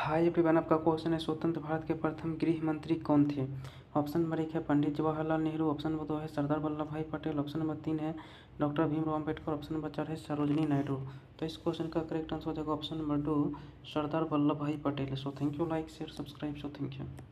hi everyone आपका question है स्वतंत्र भारत के प्रथम गृह मंत्री कौन थे ऑप्शन नंबर एक है पंडित जवाहरलाल नेहरू ऑप्शन नंबर दो है सरदार Vallabhbhai Patel option number तीन है doctor Bhimrao Ambedkar option number चार है सरोजनी नायडू तो इस क्वेश्चन का करेक्ट आंसर हो जाएगा option number two Sardar Vallabhbhai Patel so thank you like share subscribe so thank you